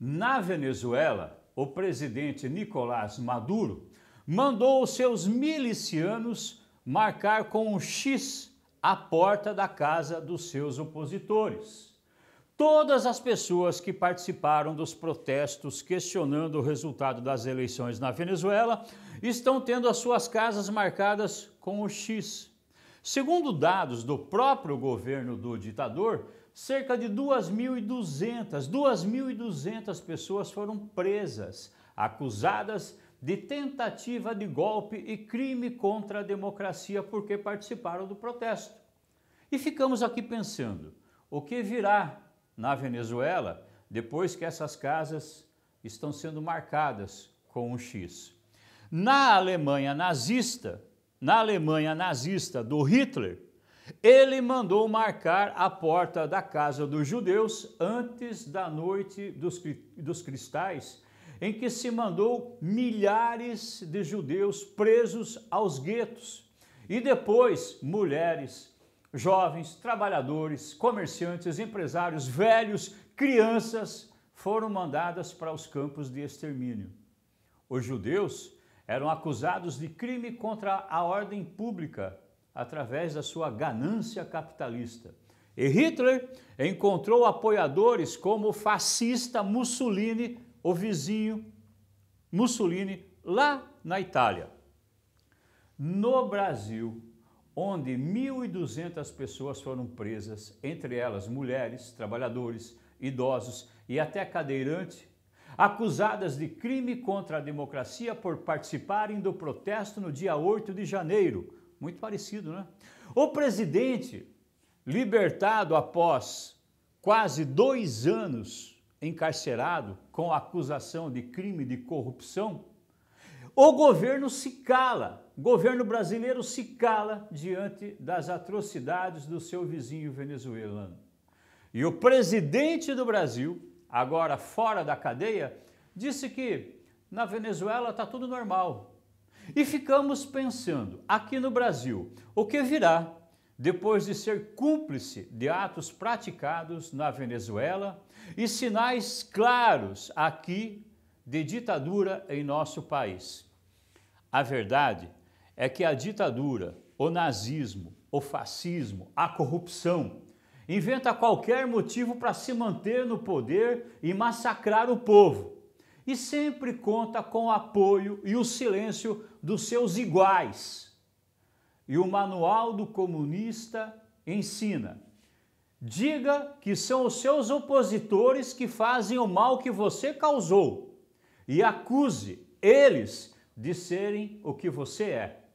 Na Venezuela, o presidente Nicolás Maduro mandou os seus milicianos marcar com um X a porta da casa dos seus opositores. Todas as pessoas que participaram dos protestos questionando o resultado das eleições na Venezuela estão tendo as suas casas marcadas com o X. Segundo dados do próprio governo do ditador, cerca de 2.200, 2.200 pessoas foram presas, acusadas de tentativa de golpe e crime contra a democracia porque participaram do protesto. E ficamos aqui pensando, o que virá na Venezuela depois que essas casas estão sendo marcadas com um X? Na Alemanha nazista, na Alemanha nazista do Hitler, ele mandou marcar a porta da casa dos judeus antes da noite dos, dos cristais, em que se mandou milhares de judeus presos aos guetos e depois mulheres, jovens, trabalhadores, comerciantes, empresários, velhos, crianças foram mandadas para os campos de extermínio. Os judeus eram acusados de crime contra a ordem pública através da sua ganância capitalista. E Hitler encontrou apoiadores como o fascista Mussolini, o vizinho Mussolini, lá na Itália. No Brasil, onde 1.200 pessoas foram presas, entre elas mulheres, trabalhadores, idosos e até cadeirante, acusadas de crime contra a democracia por participarem do protesto no dia 8 de janeiro. Muito parecido, né? O presidente, libertado após quase dois anos encarcerado com acusação de crime de corrupção, o governo se cala, o governo brasileiro se cala diante das atrocidades do seu vizinho venezuelano. E o presidente do Brasil agora fora da cadeia, disse que na Venezuela está tudo normal. E ficamos pensando, aqui no Brasil, o que virá depois de ser cúmplice de atos praticados na Venezuela e sinais claros aqui de ditadura em nosso país? A verdade é que a ditadura, o nazismo, o fascismo, a corrupção, inventa qualquer motivo para se manter no poder e massacrar o povo. E sempre conta com o apoio e o silêncio dos seus iguais. E o Manual do Comunista ensina: diga que são os seus opositores que fazem o mal que você causou e acuse eles de serem o que você é.